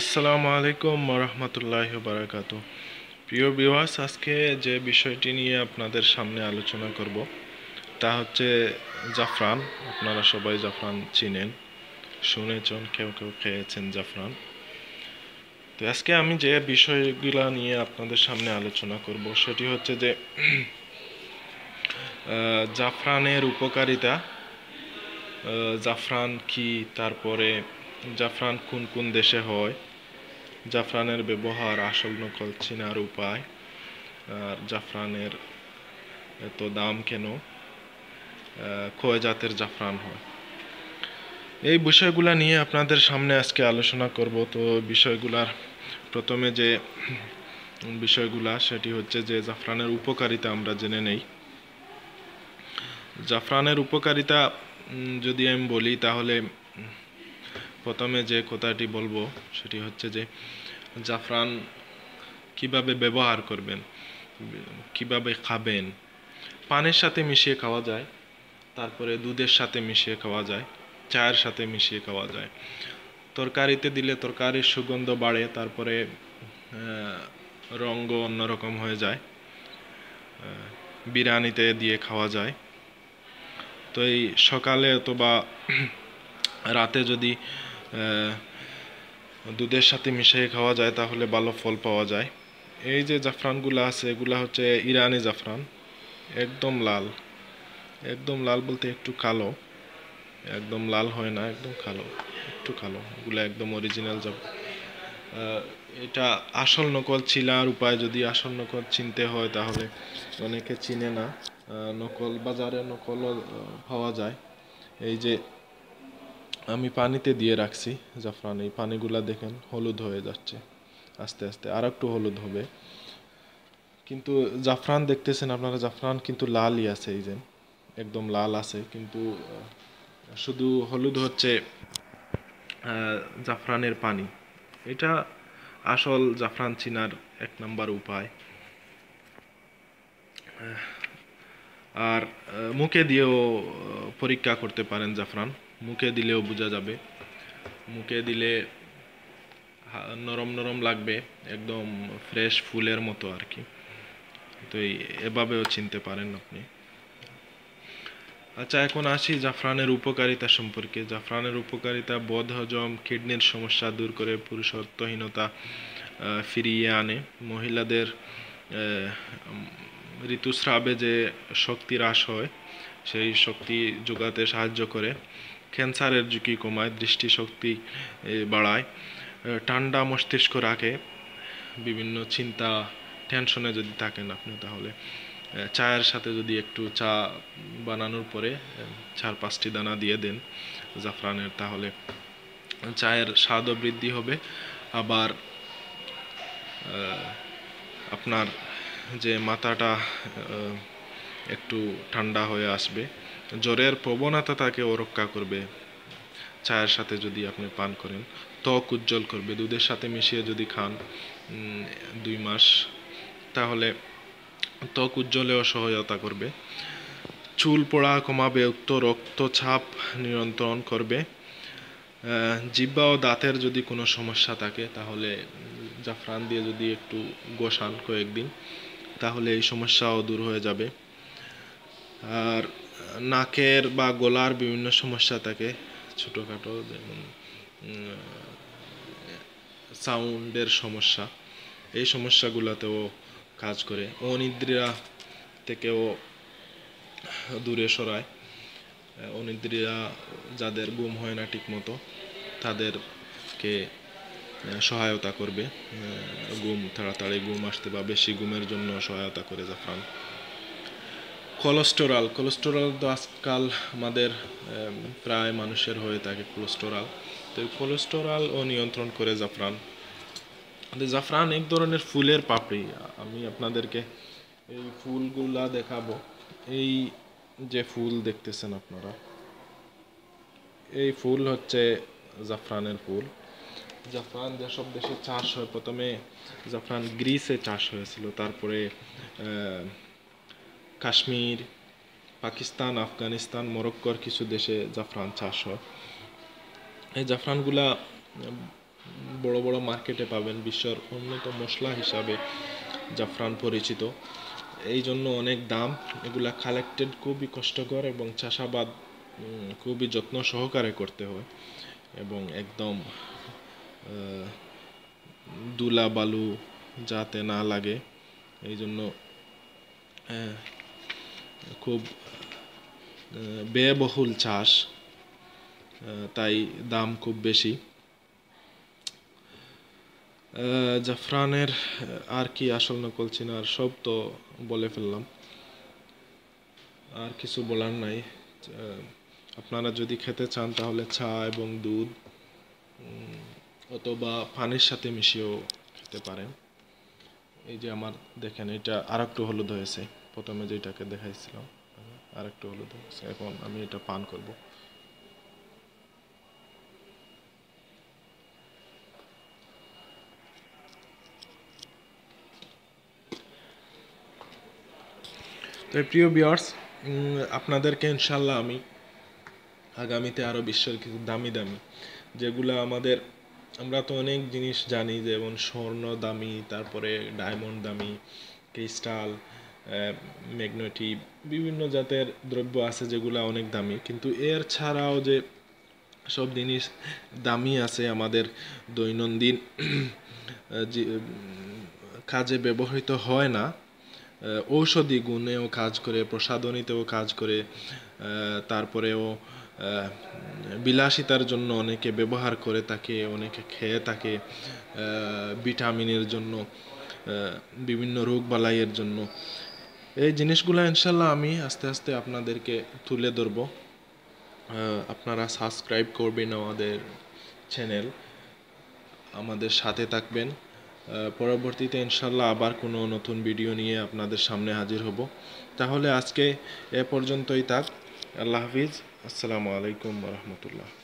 আসসালামু আলাইকুম রহমতুল্লাহ বারাকাত প্রিয় বিভাস আজকে যে বিষয়টি নিয়ে আপনাদের সামনে আলোচনা করব তা হচ্ছে জাফরান আপনারা সবাই জাফরান চিনেন শুনেছেন কেউ কেউ খেয়েছেন জাফরান তো আজকে আমি যে বিষয়গুলা নিয়ে আপনাদের সামনে আলোচনা করব সেটি হচ্ছে যে জাফরানের উপকারিতা জাফরান কি তারপরে জাফরান কোন কোন দেশে হয় জাফরানের ব্যবহার আসল নকল চিনার উপায় আর জাফরানের এত দাম কেন কয় জাতের জাফরান হয় এই বিষয়গুলা নিয়ে আপনাদের সামনে আজকে আলোচনা করব তো বিষয়গুলার প্রথমে যে বিষয়গুলা সেটি হচ্ছে যে জাফরানের উপকারিতা আমরা জেনে নেই জাফরানের উপকারিতা যদি আমি বলি তাহলে প্রথমে যে কথাটি বলবো সেটি হচ্ছে যে জাফরান কিভাবে ব্যবহার করবেন কিভাবে খাবেন পানের সাথে মিশিয়ে খাওয়া যায় তারপরে দুধের সাথে মিশিয়ে খাওয়া যায় চায়ের সাথে মিশিয়ে খাওয়া যায় তরকারিতে দিলে তরকারির সুগন্ধ বাড়ে তারপরে রঙ্গ অন্যরকম হয়ে যায় বিরিয়ানিতে দিয়ে খাওয়া যায় তো এই সকালে অথবা রাতে যদি দুধের সাথে মিশিয়ে খাওয়া যায় তাহলে ভালো ফল পাওয়া যায় এই যে জাফরানগুলো আছে এগুলা হচ্ছে ইরানি জাফরান একদম লাল একদম লাল বলতে একটু কালো একদম লাল হয় না একদম কালো একটু কালো এগুলো একদম অরিজিনাল জাফ এটা আসল নকল চিলার উপায় যদি আসল নকল চিনতে হয় তাহলে অনেকে চিনে না নকল বাজারে নকলও পাওয়া যায় এই যে আমি পানিতে দিয়ে রাখছি জাফরান এই পানিগুলা দেখেন হলুদ হয়ে যাচ্ছে আস্তে আস্তে আর একটু হলুদ হবে কিন্তু জাফরান দেখতেছেন আপনারা জাফরান কিন্তু লালই আছে এই যে একদম লাল আছে কিন্তু শুধু হলুদ হচ্ছে জাফরানের পানি এটা আসল জাফরান চিনার এক নাম্বার উপায় আর মুখে দিয়েও পরীক্ষা করতে পারেন জাফরান মুখে দিলেও বোঝা যাবে মুখে দিলে নরম নরম লাগবে একদম ফ্রেশ ফুলের মতো আর কি তো এভাবেও চিনতে পারেন আপনি আচ্ছা এখন আসি জাফরানের উপকারিতা সম্পর্কে জাফরানের উপকারিতা বদ হজম কিডনির সমস্যা দূর করে পুরুষত্বহীনতা ফিরিয়ে আনে মহিলাদের ঋতুস্রাবে যে শক্তি হ্রাস হয় সেই শক্তি যোগাতে সাহায্য করে ক্যান্সারের ঝুঁকি কমায় দৃষ্টিশক্তি বাড়ায় ঠান্ডা মস্তিষ্ক রাখে বিভিন্ন চিন্তা টেনশনে যদি থাকেন আপনি তাহলে চায়ের সাথে যদি একটু চা বানানোর পরে চার পাঁচটি দানা দিয়ে দেন জাফরানের তাহলে চায়ের স্বাদও বৃদ্ধি হবে আবার আপনার যে মাথাটা একটু ঠান্ডা হয়ে আসবে জ্বরের প্রবণতা তাকে ও রক্ষা করবে চায়ের সাথে যদি আপনি পান করেন ত্বক উজ্জ্বল করবে দুধের সাথে মিশিয়ে যদি খান দুই মাস তাহলে ত্বক উজ্জ্বলেও সহায়তা করবে চুল পড়া কমাবে উক্ত রক্তচাপ নিয়ন্ত্রণ করবে জিব্বা ও দাঁতের যদি কোনো সমস্যা থাকে তাহলে জাফরান দিয়ে যদি একটু গোসান কয়েকদিন তাহলে এই সমস্যাও দূর হয়ে যাবে আর নাকের বা গলার বিভিন্ন সমস্যা থাকে ছোটোখাটো যেমন সাউন্ডের সমস্যা এই সমস্যাগুলোতেও কাজ করে অনিদ্রা থেকেও দূরে সরায় অনিদ্রা যাদের গুম হয় না ঠিকমতো তাদেরকে সহায়তা করবে গুম তাড়াতাড়ি গুম আসতে বা বেশি গুমের জন্য সহায়তা করে জাফরান কোলেস্টেরল কোলেস্টেরল তো আজকাল আমাদের প্রায় মানুষের হয়ে থাকে কোলেস্টেরল তো কোলেস্টেরল ও নিয়ন্ত্রণ করে জাফরান জাফরান এক ধরনের ফুলের পাপড়ি আমি আপনাদেরকে এই ফুলগুলা দেখাবো এই যে ফুল দেখতেছেন আপনারা এই ফুল হচ্ছে জাফরানের ফুল জাফরান যেসব দেশে চাষ হয় প্রথমে জাফরান গ্রিসে চাষ হয়েছিল তারপরে কাশ্মীর পাকিস্তান আফগানিস্তান মরক্কোর কিছু দেশে জাফরান চাষ হয় এই জাফরানগুলা বড় বড় মার্কেটে পাবেন বিশ্বের উন্নত মশলা হিসাবে জাফরান পরিচিত এই জন্য অনেক দাম এগুলা কালেক্টেড খুবই কষ্টকর এবং চাষাবাদ খুবই যত্ন সহকারে করতে হয় এবং একদম দুলা বালু যাতে না লাগে এই জন্য খুব ব্যয়বহুল চাষ তাই দাম খুব বেশি জাফরানের আর কি আসল নকল চিনার সব তো বলে ফেললাম আর কিছু বলার নাই আপনারা যদি খেতে চান তাহলে চা এবং দুধ অথবা পানির সাথে মিশিয়েও খেতে পারেন এই যে আমার দেখেন এটা আর একটু হলুদ হয়েছে প্রথমে যেটাকে দেখাইছিলাম আর একটু হলো এখন আমি এটা পান করব তো প্রিয় বিয়ার্স আপনাদেরকে ইনশাল্লাহ আমি আগামীতে আরও বিশ্বের কিছু দামি দামি যেগুলো আমাদের আমরা তো অনেক জিনিস জানি যেমন স্বর্ণ দামি তারপরে ডায়মন্ড দামি ক্রিস্টাল ম্যাগনেটি বিভিন্ন জাতের দ্রব্য আছে যেগুলা অনেক দামি কিন্তু এর ছাড়াও যে সব জিনিস দামি আছে আমাদের দৈনন্দিন কাজে ব্যবহৃত হয় না ঔষধি গুণেও কাজ করে প্রসাধনীতেও কাজ করে তারপরেও বিলাসিতার জন্য অনেকে ব্যবহার করে তাকে অনেকে খেয়ে থাকে ভিটামিনের জন্য বিভিন্ন রোগ বালাইয়ের জন্য এই জিনিসগুলো ইনশাল্লাহ আমি আস্তে আস্তে আপনাদেরকে তুলে ধরব আপনারা সাবস্ক্রাইব করবেন আমাদের চ্যানেল আমাদের সাথে থাকবেন পরবর্তীতে ইনশাল্লাহ আবার কোনো নতুন ভিডিও নিয়ে আপনাদের সামনে হাজির হব তাহলে আজকে এ পর্যন্তই থাক আল্লাহ হাফিজ আসসালামু আলাইকুম রহমতুল্লাহ